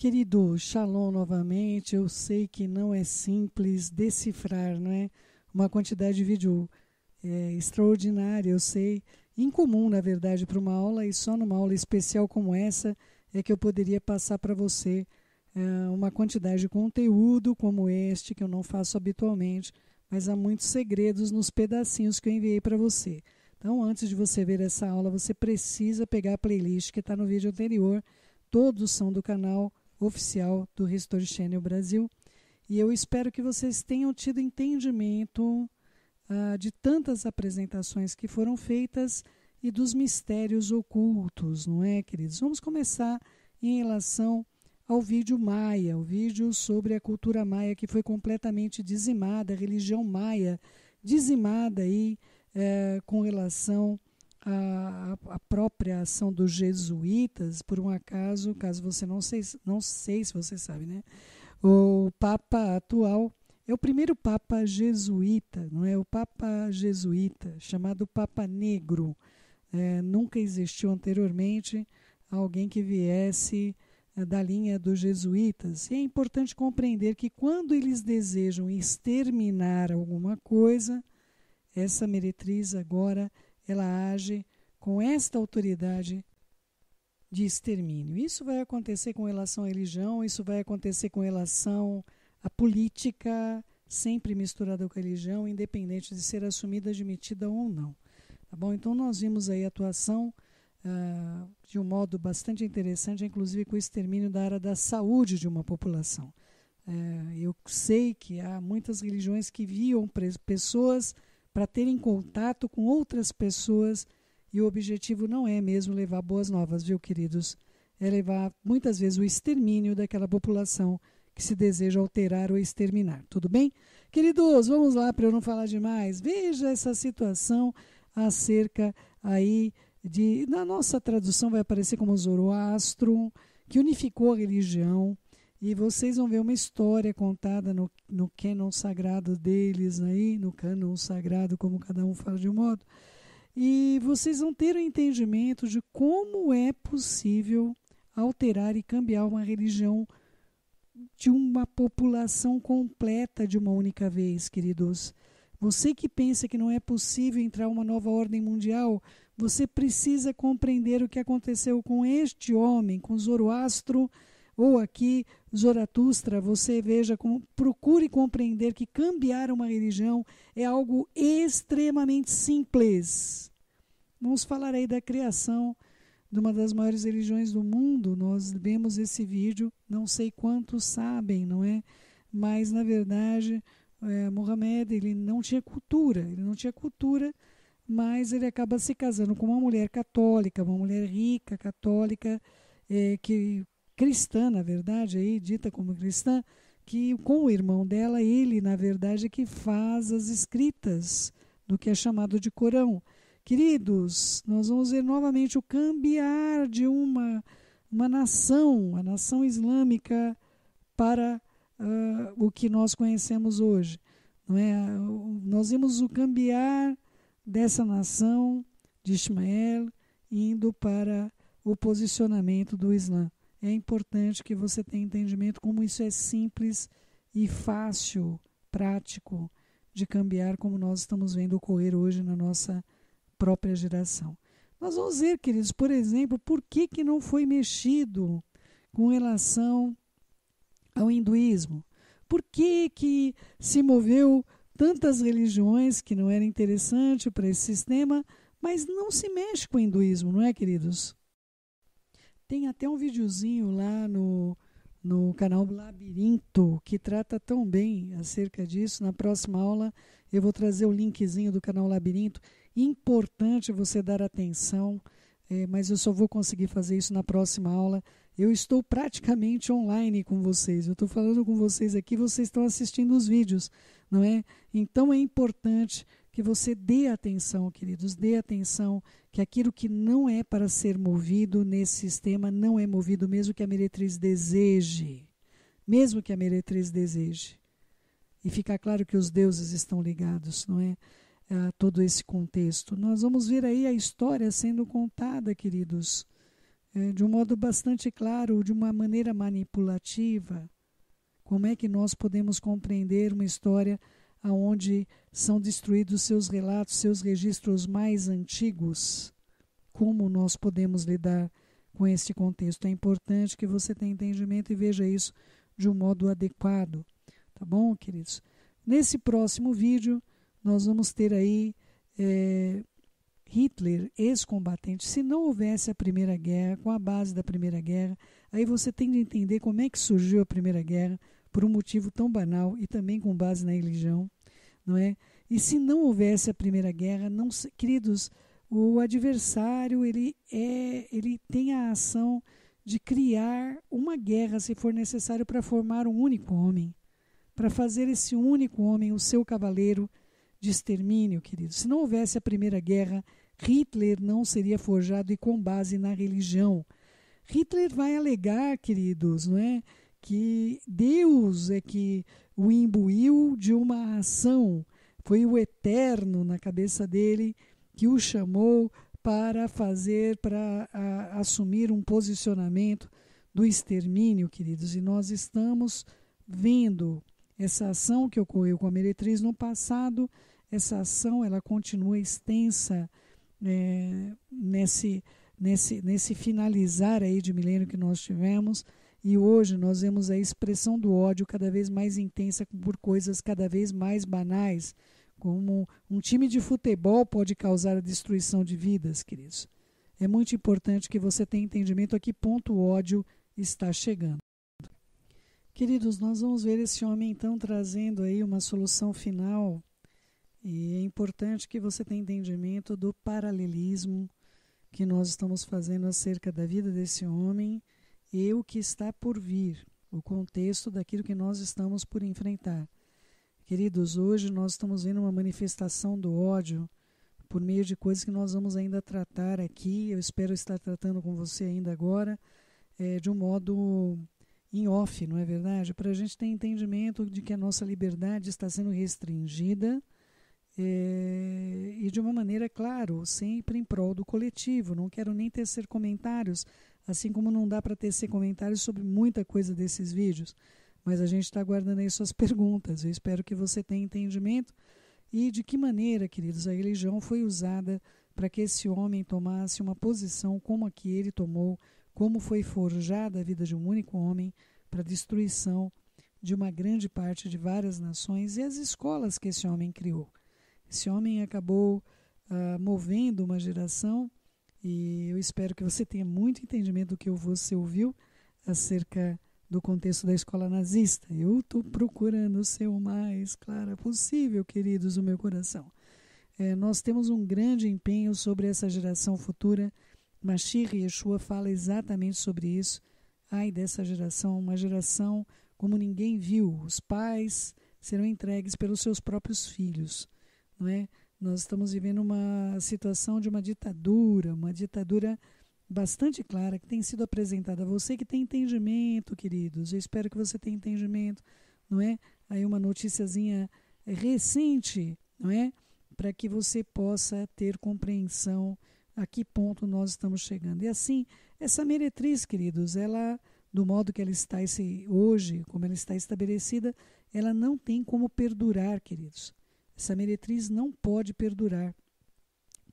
Querido, shalom novamente. Eu sei que não é simples decifrar, não é? Uma quantidade de vídeo é, extraordinária, eu sei, incomum na verdade para uma aula e só numa aula especial como essa é que eu poderia passar para você é, uma quantidade de conteúdo como este que eu não faço habitualmente, mas há muitos segredos nos pedacinhos que eu enviei para você. Então, antes de você ver essa aula, você precisa pegar a playlist que está no vídeo anterior. Todos são do canal oficial do History Channel Brasil. E eu espero que vocês tenham tido entendimento uh, de tantas apresentações que foram feitas e dos mistérios ocultos, não é, queridos? Vamos começar em relação ao vídeo maia, o vídeo sobre a cultura maia que foi completamente dizimada, a religião maia dizimada aí eh, com relação a, a, própria ação dos jesuítas, por um acaso, caso você não sei, não sei se você sabe, né? O Papa atual é o primeiro Papa jesuíta, não é? O Papa jesuíta, chamado Papa Negro. É, nunca existiu anteriormente alguém que viesse é, da linha dos jesuítas. E é importante compreender que quando eles desejam exterminar alguma coisa, essa meretriz agora ela age com esta autoridade de extermínio. Isso vai acontecer com relação à religião, isso vai acontecer com relação à política, sempre misturada com a religião, independente de ser assumida, admitida ou não. Tá bom? Então nós vimos aí a atuação uh, de um modo bastante interessante, inclusive com o extermínio da área da saúde de uma população. Uh, eu sei que há muitas religiões que viam pessoas para terem contato com outras pessoas e o objetivo não é mesmo levar boas novas, viu, queridos? É levar muitas vezes o extermínio daquela população que se deseja alterar ou exterminar. Tudo bem? Queridos, vamos lá para eu não falar demais. Veja essa situação acerca aí de na nossa tradução vai aparecer como Zoroastro, que unificou a religião e vocês vão ver uma história contada no, no sagrado deles aí, no canon sagrado, como cada um fala de um modo. E vocês vão ter o um entendimento de como é possível alterar e cambiar uma religião de uma população completa de uma única vez, queridos. Você que pensa que não é possível entrar uma nova ordem mundial, você precisa compreender o que aconteceu com este homem, com Zoroastro, ou aqui, Zoratustra, você veja, com, procure compreender que cambiar uma religião é algo extremamente simples. Vamos falar aí da criação de uma das maiores religiões do mundo. Nós vemos esse vídeo, não sei quantos sabem, não é? Mas, na verdade, é, Mohamed ele não tinha cultura, ele não tinha cultura, mas ele acaba se casando com uma mulher católica, uma mulher rica, católica, é, que cristã, na verdade, aí dita como cristã, que com o irmão dela, ele, na verdade, é que faz as escritas do que é chamado de Corão. Queridos, nós vamos ver novamente o cambiar de uma, uma nação, a nação islâmica, para uh, o que nós conhecemos hoje. Não é? Nós vimos o cambiar dessa nação de Ismael indo para o posicionamento do Islã é importante que você tenha entendimento como isso é simples e fácil, prático de cambiar, como nós estamos vendo ocorrer hoje na nossa própria geração. Nós vamos ver, queridos, por exemplo, por que, que não foi mexido com relação ao hinduísmo? Por que, que se moveu tantas religiões que não era interessante para esse sistema, mas não se mexe com o hinduísmo, não é, queridos? Tem até um videozinho lá no, no canal Labirinto que trata tão bem acerca disso. Na próxima aula eu vou trazer o linkzinho do canal Labirinto. Importante você dar atenção, é, mas eu só vou conseguir fazer isso na próxima aula. Eu estou praticamente online com vocês. Eu estou falando com vocês aqui, vocês estão assistindo os vídeos, não é? Então é importante que você dê atenção, queridos, dê atenção que aquilo que não é para ser movido nesse sistema não é movido, mesmo que a meretriz deseje. Mesmo que a meretriz deseje. E fica claro que os deuses estão ligados, não é? A todo esse contexto. Nós vamos ver aí a história sendo contada, queridos, é, de um modo bastante claro, de uma maneira manipulativa. Como é que nós podemos compreender uma história manipulativa? aonde são destruídos seus relatos, seus registros mais antigos. Como nós podemos lidar com este contexto? É importante que você tenha entendimento e veja isso de um modo adequado, tá bom, queridos? Nesse próximo vídeo, nós vamos ter aí é, Hitler, ex-combatente. Se não houvesse a Primeira Guerra, com a base da Primeira Guerra, aí você tem de entender como é que surgiu a Primeira Guerra, por um motivo tão banal e também com base na religião não é? E se não houvesse a Primeira Guerra, não, queridos, o adversário ele é, ele tem a ação de criar uma guerra se for necessário para formar um único homem, para fazer esse único homem o seu cavaleiro de extermínio, queridos. Se não houvesse a Primeira Guerra, Hitler não seria forjado e com base na religião. Hitler vai alegar, queridos, não é? que Deus é que o imbuiu de uma ação. Foi o eterno na cabeça dele que o chamou para fazer, para assumir um posicionamento do extermínio, queridos. E nós estamos vendo essa ação que ocorreu com a meretriz no passado, essa ação ela continua extensa é, nesse, nesse, nesse finalizar aí de milênio que nós tivemos. E hoje nós vemos a expressão do ódio cada vez mais intensa por coisas cada vez mais banais, como um time de futebol pode causar a destruição de vidas, queridos. É muito importante que você tenha entendimento a que ponto o ódio está chegando. Queridos, nós vamos ver esse homem então trazendo aí uma solução final. E é importante que você tenha entendimento do paralelismo que nós estamos fazendo acerca da vida desse homem e o que está por vir, o contexto daquilo que nós estamos por enfrentar. Queridos, hoje nós estamos vendo uma manifestação do ódio por meio de coisas que nós vamos ainda tratar aqui. Eu espero estar tratando com você ainda agora, é, de um modo em off, não é verdade? Para a gente ter entendimento de que a nossa liberdade está sendo restringida é, e de uma maneira, claro, sempre em prol do coletivo. Não quero nem tecer comentários Assim como não dá para tecer comentários sobre muita coisa desses vídeos, mas a gente está aguardando aí suas perguntas. Eu espero que você tenha entendimento e de que maneira, queridos, a religião foi usada para que esse homem tomasse uma posição como a que ele tomou, como foi forjada a vida de um único homem para a destruição de uma grande parte de várias nações e as escolas que esse homem criou. Esse homem acabou uh, movendo uma geração e eu espero que você tenha muito entendimento do que você ouviu acerca do contexto da escola nazista. Eu estou procurando ser o mais clara possível, queridos, o meu coração. É, nós temos um grande empenho sobre essa geração futura. Mashiach Yeshua fala exatamente sobre isso. Ai dessa geração, uma geração como ninguém viu. Os pais serão entregues pelos seus próprios filhos, não é? Nós estamos vivendo uma situação de uma ditadura, uma ditadura bastante clara que tem sido apresentada. Você que tem entendimento, queridos, eu espero que você tenha entendimento, não é? Aí uma noticiazinha é, recente, não é? Para que você possa ter compreensão a que ponto nós estamos chegando. E assim, essa meretriz, queridos, ela do modo que ela está esse, hoje, como ela está estabelecida, ela não tem como perdurar, queridos. Essa meretriz não pode perdurar,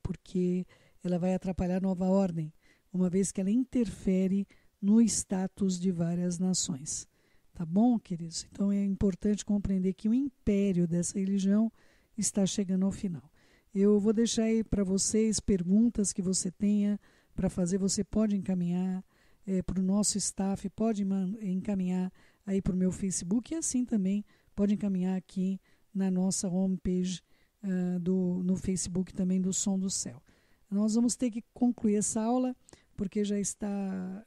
porque ela vai atrapalhar a nova ordem, uma vez que ela interfere no status de várias nações. Tá bom, queridos? Então é importante compreender que o império dessa religião está chegando ao final. Eu vou deixar aí para vocês perguntas que você tenha para fazer. Você pode encaminhar é, para o nosso staff, pode encaminhar aí para o meu Facebook e assim também pode encaminhar aqui na nossa homepage uh, do, no Facebook também do Som do Céu. Nós vamos ter que concluir essa aula porque já está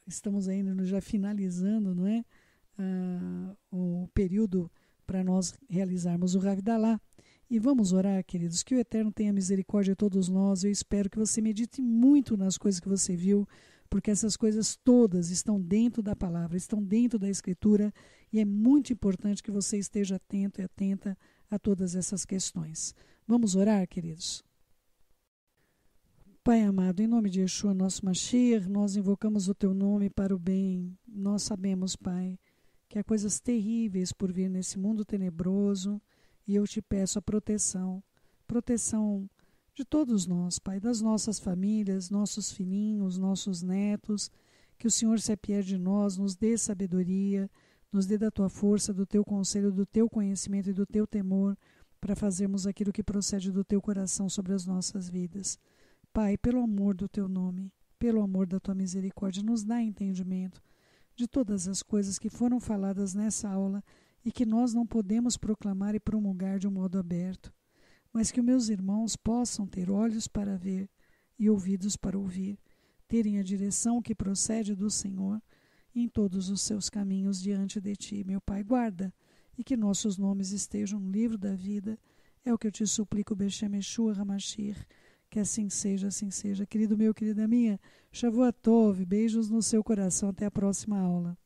estamos ainda já finalizando, não é, uh, o período para nós realizarmos o Ravidalá. E vamos orar, queridos, que o Eterno tenha misericórdia de todos nós. Eu espero que você medite muito nas coisas que você viu, porque essas coisas todas estão dentro da palavra, estão dentro da Escritura, e é muito importante que você esteja atento e atenta a todas essas questões. Vamos orar, queridos? Pai amado, em nome de Yeshua, nosso Mashiach, nós invocamos o teu nome para o bem. Nós sabemos, Pai, que há coisas terríveis por vir nesse mundo tenebroso e eu te peço a proteção, proteção de todos nós, Pai, das nossas famílias, nossos filhinhos, nossos netos, que o Senhor se apie de nós, nos dê sabedoria, nos dê da tua força, do teu conselho, do teu conhecimento e do teu temor para fazermos aquilo que procede do teu coração sobre as nossas vidas. Pai, pelo amor do teu nome, pelo amor da tua misericórdia, nos dá entendimento de todas as coisas que foram faladas nessa aula e que nós não podemos proclamar e promulgar de um modo aberto, mas que meus irmãos possam ter olhos para ver e ouvidos para ouvir, terem a direção que procede do Senhor em todos os seus caminhos diante de ti, meu Pai, guarda, e que nossos nomes estejam no livro da vida, é o que eu te suplico, Bechemeshua Ramashir, que assim seja, assim seja. Querido meu, querida minha, Shavuot Tov, beijos no seu coração, até a próxima aula.